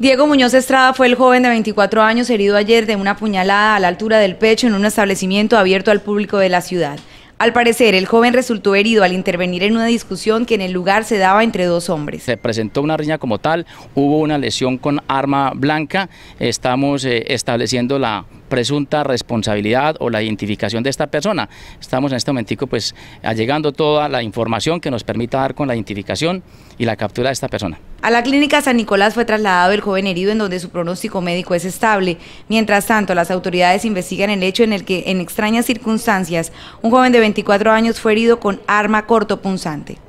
Diego Muñoz Estrada fue el joven de 24 años herido ayer de una puñalada a la altura del pecho en un establecimiento abierto al público de la ciudad. Al parecer, el joven resultó herido al intervenir en una discusión que en el lugar se daba entre dos hombres. Se presentó una riña como tal, hubo una lesión con arma blanca, estamos eh, estableciendo la presunta responsabilidad o la identificación de esta persona. Estamos en este momentico pues allegando toda la información que nos permita dar con la identificación y la captura de esta persona. A la clínica San Nicolás fue trasladado el joven herido en donde su pronóstico médico es estable. Mientras tanto, las autoridades investigan el hecho en el que en extrañas circunstancias un joven de 24 años fue herido con arma corto punzante